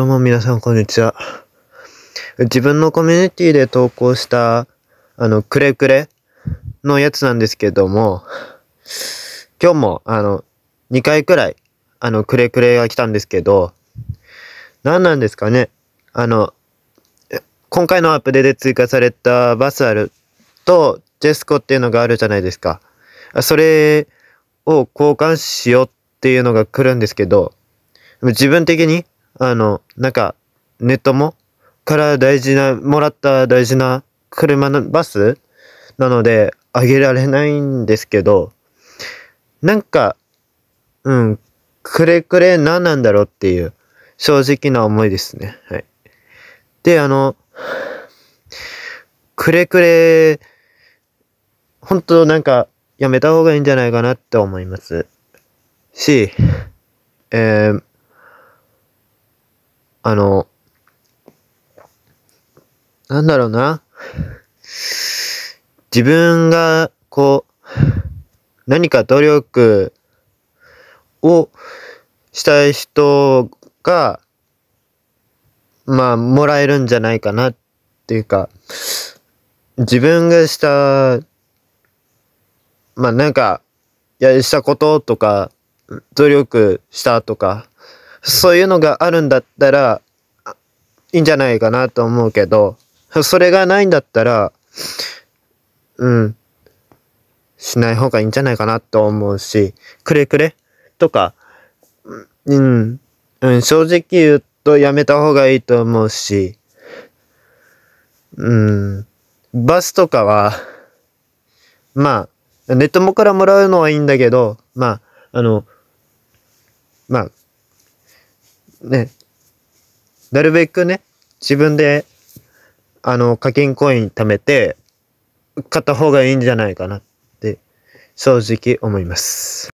どうも皆さんこんにちは。自分のコミュニティで投稿した、あの、くれくれのやつなんですけども、今日も、あの、2回くらい、あの、くれくれが来たんですけど、何なんですかねあの、今回のアップデートで追加されたバスあると、ジェスコっていうのがあるじゃないですか。それを交換しようっていうのが来るんですけど、自分的にあの、なんか、ネットもから大事な、もらった大事な車のバスなので、あげられないんですけど、なんか、うん、くれくれ何なんだろうっていう、正直な思いですね。はい。で、あの、くれくれ、本当なんか、やめた方がいいんじゃないかなって思います。し、えー、あの、なんだろうな。自分が、こう、何か努力をしたい人が、まあ、もらえるんじゃないかなっていうか、自分がした、まあなんか、や、したこととか、努力したとか、そういうのがあるんだったら、いいんじゃないかなと思うけど、それがないんだったら、うん、しない方がいいんじゃないかなと思うし、くれくれとか、うん、うん、正直言うとやめた方がいいと思うし、うん、バスとかは、まあ、ネットもからもらうのはいいんだけど、まあ、あの、まあ、ね、なるべくね、自分で、あの、課金コイン貯めて、買った方がいいんじゃないかなって、正直思います。